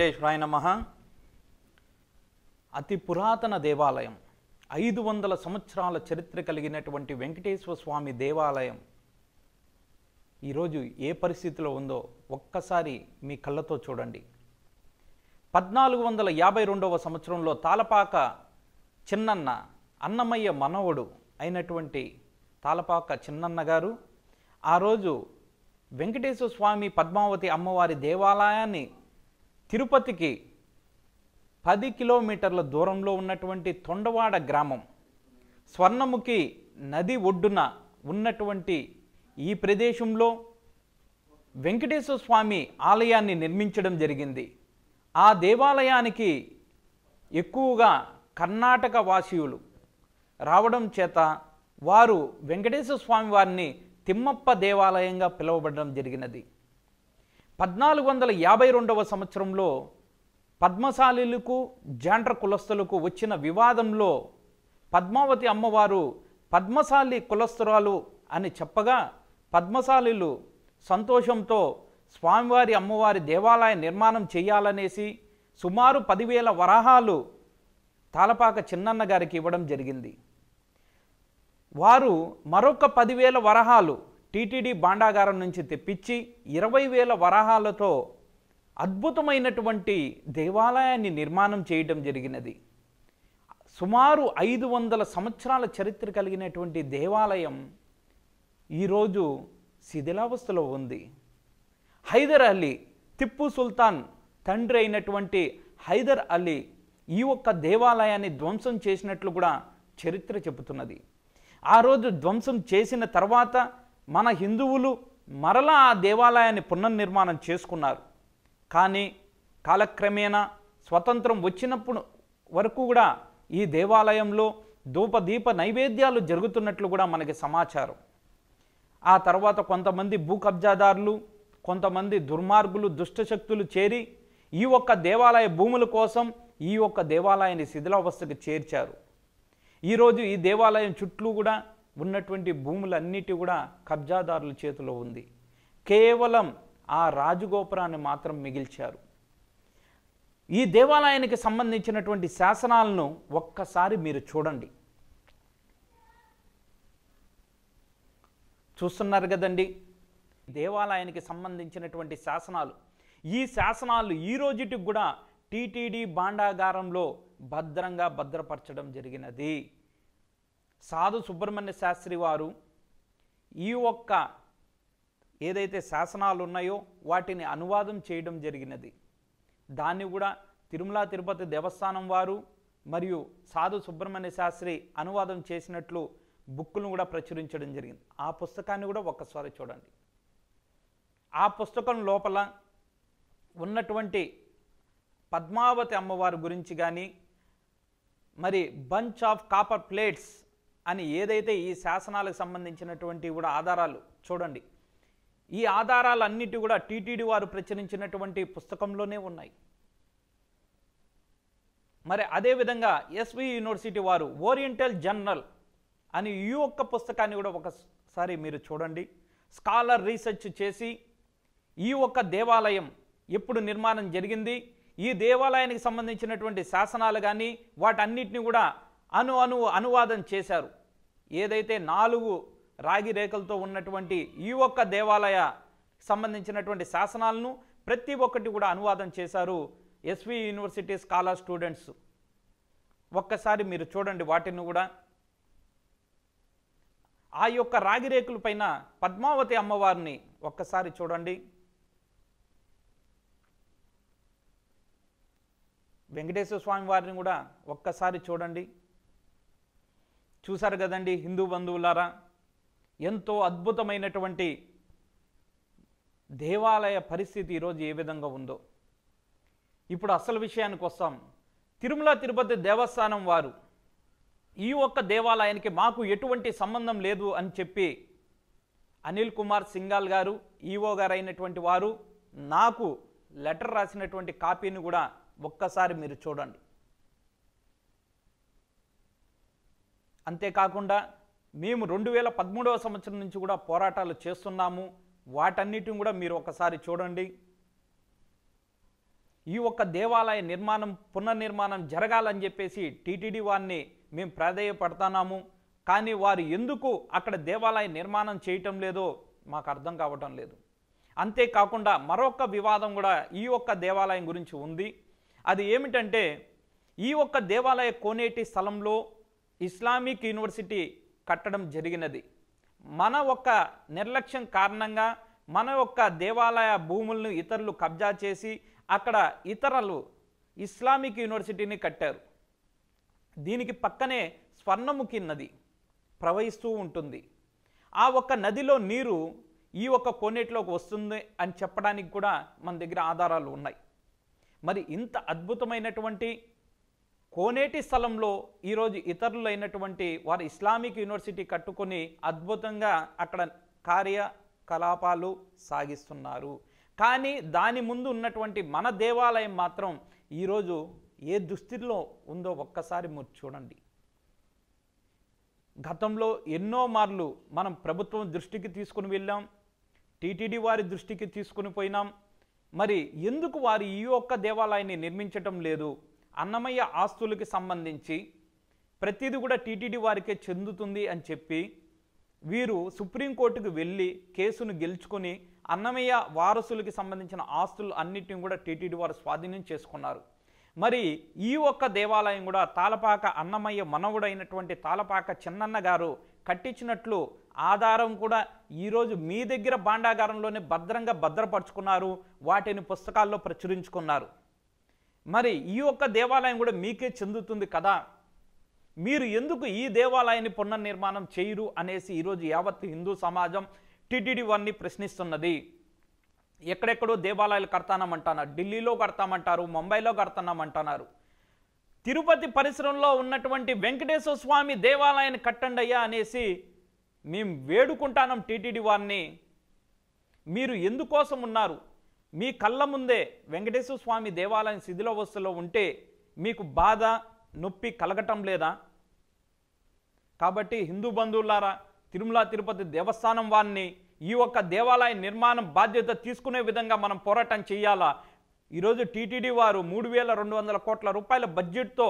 వెంకటేశ్వరాయ నమ అతి పురాతన దేవాలయం ఐదు వందల సంవత్సరాల చరిత్ర కలిగినటువంటి వెంకటేశ్వర స్వామి దేవాలయం ఈరోజు ఏ పరిస్థితిలో ఉందో ఒక్కసారి మీ కళ్ళతో చూడండి పద్నాలుగు వందల యాభై రెండవ సంవత్సరంలో తాలపాక చిన్నన్న అన్నమయ్య మనవడు అయినటువంటి తాలపాక చిన్నన్న గారు ఆ రోజు వెంకటేశ్వర స్వామి పద్మావతి అమ్మవారి దేవాలయాన్ని తిరుపతికి పది కిలోమీటర్ల దూరంలో ఉన్నటువంటి తొండవాడ గ్రామం స్వర్ణముఖి నది ఒడ్డున ఉన్నటువంటి ఈ ప్రదేశంలో వెంకటేశ్వర స్వామి ఆలయాన్ని నిర్మించడం జరిగింది ఆ దేవాలయానికి ఎక్కువగా కర్ణాటక వాసియులు రావడం చేత వారు వెంకటేశ్వర స్వామి వారిని తిమ్మప్ప దేవాలయంగా పిలువబడడం జరిగినది పద్నాలుగు వందల యాభై రెండవ సంవత్సరంలో పద్మశాలిలకు జాండ్ర కులస్థులకు వచ్చిన వివాదంలో పద్మావతి అమ్మవారు పద్మశాలి కులస్తురాలు అని చెప్పగా పద్మశాలిలు సంతోషంతో స్వామివారి అమ్మవారి దేవాలయ నిర్మాణం చేయాలనేసి సుమారు పదివేల వరహాలు తాలపాక చిన్నన్న గారికి ఇవ్వడం జరిగింది వారు మరొక పదివేల వరహాలు టీటీడీ బాండాగారం నుంచి తెప్పించి ఇరవై వేల వరాహాలతో అద్భుతమైనటువంటి దేవాలయాన్ని నిర్మాణం చేయడం జరిగినది సుమారు ఐదు వందల సంవత్సరాల చరిత్ర కలిగినటువంటి దేవాలయం ఈరోజు శిథిలావస్థలో ఉంది హైదర్ అలీ తిప్పు సుల్తాన్ తండ్రి అయినటువంటి హైదర్ అలీ ఈ ఒక్క దేవాలయాన్ని ధ్వంసం చేసినట్లు కూడా చరిత్ర చెబుతున్నది ఆ రోజు ధ్వంసం చేసిన తర్వాత మన హిందువులు మరలా ఆ దేవాలయాన్ని పునర్నిర్మాణం చేసుకున్నారు కానీ కాలక్రమేణా స్వతంత్రం వచ్చినప్పుడు వరకు కూడా ఈ దేవాలయంలో ధూపదీప నైవేద్యాలు జరుగుతున్నట్లు కూడా మనకి సమాచారం ఆ తర్వాత కొంతమంది భూ కబ్జాదారులు కొంతమంది దుర్మార్గులు దుష్టశక్తులు చేరి ఈ ఒక్క దేవాలయ భూముల కోసం ఈ ఒక్క దేవాలయాన్ని శిథిలావస్థకు చేర్చారు ఈరోజు ఈ దేవాలయం చుట్టూ కూడా ఉన్నటువంటి భూములన్నిటి కూడా కబ్జాదారుల చేతిలో ఉంది కేవలం ఆ రాజగోపురాన్ని మాత్రం మిగిల్చారు ఈ దేవాలయానికి సంబంధించినటువంటి శాసనాలను ఒక్కసారి మీరు చూడండి చూస్తున్నారు కదండి దేవాలయానికి సంబంధించినటువంటి శాసనాలు ఈ శాసనాలు ఈ రోజుటికి కూడా టీటీడీ భాండాగారంలో భద్రంగా భద్రపరచడం జరిగినది సాధు సుబ్రహ్మణ్య శాస్త్రి వారు ఈ ఒక్క ఏదైతే శాసనాలు ఉన్నాయో వాటిని అనువాదం చేయడం జరిగినది దాన్ని కూడా తిరుమల తిరుపతి దేవస్థానం వారు మరియు సాధు సుబ్రహ్మణ్య శాస్త్రి అనువాదం చేసినట్లు బుక్కులను కూడా ప్రచురించడం జరిగింది ఆ పుస్తకాన్ని కూడా ఒక్కసారి చూడండి ఆ పుస్తకం లోపల ఉన్నటువంటి పద్మావతి అమ్మవారి గురించి కానీ మరి బంచ్ ఆఫ్ కాపర్ ప్లేట్స్ అని ఏదైతే ఈ శాసనాలకు సంబంధించినటువంటి కూడా ఆధారాలు చూడండి ఈ ఆధారాలన్నిటి కూడా టీటీడీ వారు ప్రచురించినటువంటి పుస్తకంలోనే ఉన్నాయి మరి అదేవిధంగా ఎస్వి యూనివర్సిటీ వారు ఓరియంటల్ జర్నల్ అని ఈ యొక్క పుస్తకాన్ని కూడా ఒకసారి మీరు చూడండి స్కాలర్ రీసెర్చ్ చేసి ఈ ఒక్క దేవాలయం ఎప్పుడు నిర్మాణం జరిగింది ఈ దేవాలయానికి సంబంధించినటువంటి శాసనాలు కానీ వాటన్నిటిని కూడా అను అను అనువాదం చేశారు ఏదైతే నాలుగు రాగి రేఖలతో ఉన్నటువంటి ఈ ఒక్క దేవాలయ సంబంధించినటువంటి శాసనాలను ప్రతి ఒక్కటి కూడా అనువాదం చేశారు ఎస్వి యూనివర్సిటీ స్కాలర్ స్టూడెంట్స్ ఒక్కసారి మీరు చూడండి వాటిని కూడా ఆ యొక్క రాగిరేకుల పైన పద్మావతి అమ్మవారిని ఒక్కసారి చూడండి వెంకటేశ్వర స్వామి వారిని కూడా ఒక్కసారి చూడండి చూశారు కదండి హిందూ బంధువులారా ఎంతో అద్భుతమైనటువంటి దేవాలయ పరిస్థితి ఈరోజు ఏ విధంగా ఉందో ఇప్పుడు అసలు విషయానికి వస్తాం తిరుమల తిరుపతి దేవస్థానం వారు ఈ ఒక్క దేవాలయానికి మాకు ఎటువంటి సంబంధం లేదు అని చెప్పి అనిల్ కుమార్ సింగాల్ గారు ఈఓ గారు అయినటువంటి వారు నాకు లెటర్ రాసినటువంటి కాపీని కూడా ఒక్కసారి మీరు చూడండి అంతేకాకుండా మేము రెండు వేల పదమూడవ సంవత్సరం నుంచి కూడా పోరాటాలు చేస్తున్నాము వాటన్నిటిని కూడా మీరు ఒకసారి చూడండి ఈ ఒక్క దేవాలయ నిర్మాణం పునర్నిర్మాణం జరగాలని చెప్పేసి టీటీడీ వారిని మేము ప్రాధేయపడుతున్నాము కానీ వారు ఎందుకు అక్కడ దేవాలయ నిర్మాణం చేయటం లేదో మాకు అర్థం కావటం లేదు అంతేకాకుండా మరొక వివాదం కూడా ఈ ఒక్క దేవాలయం గురించి ఉంది అది ఏమిటంటే ఈ ఒక్క దేవాలయ కోనేటి స్థలంలో ఇస్లామిక్ యూనివర్సిటీ కట్టడం జరిగినది మన ఒక నిర్లక్ష్యం కారణంగా మన యొక్క దేవాలయ భూములను ఇతరులు కబ్జా చేసి అక్కడ ఇతరులు ఇస్లామిక్ యూనివర్సిటీని కట్టారు దీనికి పక్కనే స్వర్ణముఖి నది ప్రవహిస్తూ ఉంటుంది ఆ ఒక్క నదిలో నీరు ఈ ఒక్క కోనేటిలోకి వస్తుంది అని చెప్పడానికి కూడా మన దగ్గర ఆధారాలు ఉన్నాయి మరి ఇంత అద్భుతమైనటువంటి కోనేటి స్థలంలో ఈరోజు ఇతరులైనటువంటి వారు ఇస్లామిక్ యూనివర్సిటీ కట్టుకొని అద్భుతంగా అక్కడ కార్యకలాపాలు సాగిస్తున్నారు కానీ దాని ముందు ఉన్నటువంటి మన దేవాలయం మాత్రం ఈరోజు ఏ దుస్థితిలో ఉందో ఒక్కసారి మీరు చూడండి గతంలో ఎన్నో మార్లు మనం ప్రభుత్వం దృష్టికి తీసుకుని వెళ్ళాం టీటీడీ వారి దృష్టికి తీసుకుని పోయినాం మరి ఎందుకు వారు ఈ ఒక్క దేవాలయాన్ని నిర్మించటం లేదు అన్నమయ్య ఆస్తులకి సంబంధించి ప్రతిదీ కూడా టీటీడీ వారికే చెందుతుంది అని చెప్పి వీరు సుప్రీంకోర్టుకు వెళ్ళి కేసును గెలుచుకొని అన్నమయ్య వారసులకి సంబంధించిన ఆస్తులు అన్నిటిని కూడా టీటీడీ వారు స్వాధీనం చేసుకున్నారు మరి ఈ ఒక్క దేవాలయం కూడా తాలపాక అన్నమయ్య మనవుడైనటువంటి తాలపాక చిన్నన్న గారు కట్టించినట్లు ఆధారం కూడా ఈరోజు మీ దగ్గర భాండాగారంలోనే భద్రంగా భద్రపరుచుకున్నారు వాటిని పుస్తకాల్లో ప్రచురించుకున్నారు మరి ఈ యొక్క దేవాలయం కూడా మీకే చెందుతుంది కదా మీరు ఎందుకు ఈ దేవాలయాన్ని పునర్నిర్మాణం చేయరు అనేసి ఈరోజు యావత్ హిందూ సమాజం టిటిడి వన్ని ప్రశ్నిస్తున్నది ఎక్కడెక్కడో దేవాలయాలు కడతామంటున్నారు ఢిల్లీలో కడతామంటారు ముంబైలో కడతామంటున్నారు తిరుపతి పరిసరంలో ఉన్నటువంటి వెంకటేశ్వర స్వామి దేవాలయాన్ని కట్టండి అయ్యా అనేసి మేము వేడుకుంటానం టీటీడీ వారిని మీరు ఎందుకోసం ఉన్నారు మీ కళ్ళ ముందే వెంకటేశ్వర స్వామి దేవాలయం శిథిలవస్థలో ఉంటే మీకు బాధ నొప్పి కలగటం లేదా కాబట్టి హిందూ బంధువులారా తిరుమల తిరుపతి దేవస్థానం వారిని ఈ యొక్క దేవాలయ నిర్మాణం బాధ్యత తీసుకునే విధంగా మనం పోరాటం చేయాలా ఈరోజు టీటీడీ వారు మూడు వేల రెండు వందల కోట్ల రూపాయల బడ్జెట్తో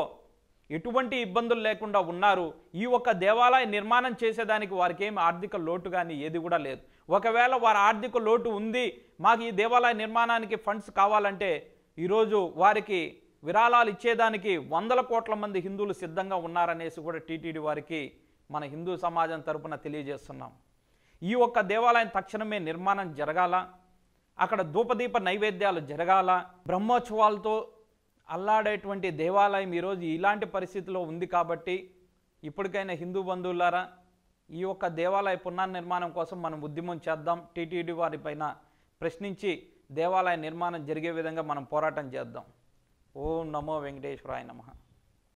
ఎటువంటి ఇబ్బందులు లేకుండా ఉన్నారు ఈ ఒక్క దేవాలయ నిర్మాణం చేసేదానికి వారికి ఏమి ఆర్థిక లోటు కానీ ఏది కూడా లేదు ఒకవేళ వారి ఆర్థిక లోటు ఉంది మాకు ఈ దేవాలయ నిర్మాణానికి ఫండ్స్ కావాలంటే ఈరోజు వారికి విరాళాలు ఇచ్చేదానికి వందల కోట్ల మంది హిందువులు సిద్ధంగా ఉన్నారనేసి కూడా టీటీడీ వారికి మన హిందూ సమాజం తరపున తెలియజేస్తున్నాం ఈ ఒక్క దేవాలయం తక్షణమే నిర్మాణం జరగాల అక్కడ ధూపదీప నైవేద్యాలు జరగాల బ్రహ్మోత్సవాలతో అల్లాడేటువంటి దేవాలయం ఈరోజు ఇలాంటి పరిస్థితిలో ఉంది కాబట్టి ఇప్పటికైనా హిందూ బంధువులారా ఈ యొక్క దేవాలయ పునర్నిర్మాణం కోసం మనం ఉద్యమం చేద్దాం టీటీడీ వారిపైన ప్రశ్నించి దేవాలయ నిర్మాణం జరిగే విధంగా మనం పోరాటం చేద్దాం ఓం నమో వెంకటేశ్వరాయ నమ